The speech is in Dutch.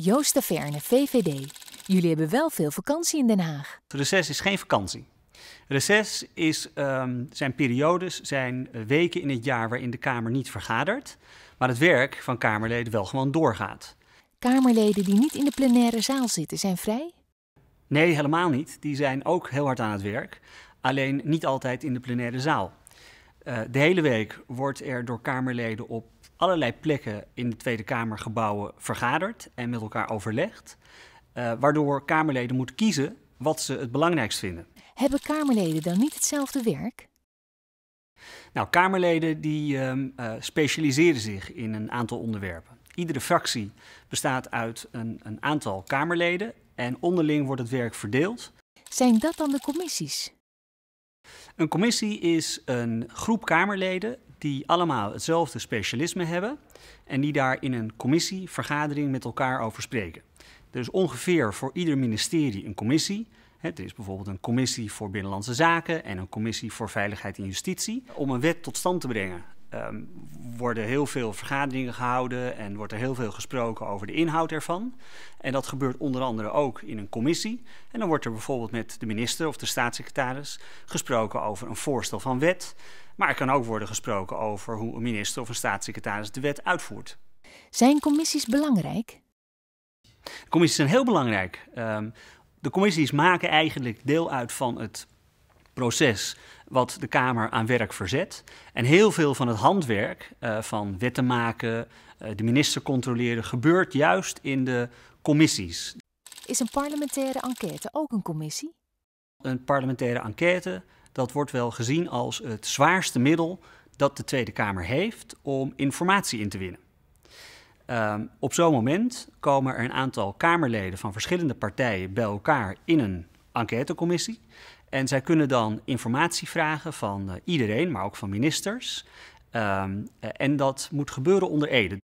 Joost de Verne, VVD. Jullie hebben wel veel vakantie in Den Haag. Reces is geen vakantie. Reces is, ehm, zijn periodes, zijn weken in het jaar waarin de Kamer niet vergadert, maar het werk van Kamerleden wel gewoon doorgaat. Kamerleden die niet in de plenaire zaal zitten zijn vrij? Nee, helemaal niet. Die zijn ook heel hard aan het werk, alleen niet altijd in de plenaire zaal. Eh, de hele week wordt er door Kamerleden op allerlei plekken in de Tweede Kamergebouwen vergaderd en met elkaar overlegd. Eh, waardoor Kamerleden moeten kiezen wat ze het belangrijkst vinden. Hebben Kamerleden dan niet hetzelfde werk? Nou, Kamerleden die ehm, eh, specialiseren zich in een aantal onderwerpen. Iedere fractie bestaat uit een, een aantal Kamerleden en onderling wordt het werk verdeeld. Zijn dat dan de commissies? Een commissie is een groep Kamerleden die allemaal hetzelfde specialisme hebben en die daar in een commissievergadering met elkaar over spreken. Er is ongeveer voor ieder ministerie een commissie. Het is bijvoorbeeld een commissie voor Binnenlandse Zaken en een commissie voor Veiligheid en Justitie. Om een wet tot stand te brengen um, worden heel veel vergaderingen gehouden en wordt er heel veel gesproken over de inhoud ervan. En dat gebeurt onder andere ook in een commissie. En dan wordt er bijvoorbeeld met de minister of de staatssecretaris gesproken over een voorstel van wet. Maar er kan ook worden gesproken over hoe een minister of een staatssecretaris de wet uitvoert. Zijn commissies belangrijk? commissies zijn heel belangrijk. Um, de commissies maken eigenlijk deel uit van het proces wat de Kamer aan werk verzet. En heel veel van het handwerk eh, van wetten maken, uh, de minister controleren, gebeurt juist in de commissies. Is een parlementaire enquête ook een commissie? Een parlementaire enquête, dat wordt wel gezien als het zwaarste middel dat de Tweede Kamer heeft om informatie in te winnen. Ehm, op zo'n moment komen er een aantal Kamerleden van verschillende partijen bij elkaar in een enquêtecommissie. En zij kunnen dan informatie vragen van eh, iedereen, maar ook van ministers. Ehm, eh, en dat moet gebeuren onder Ede.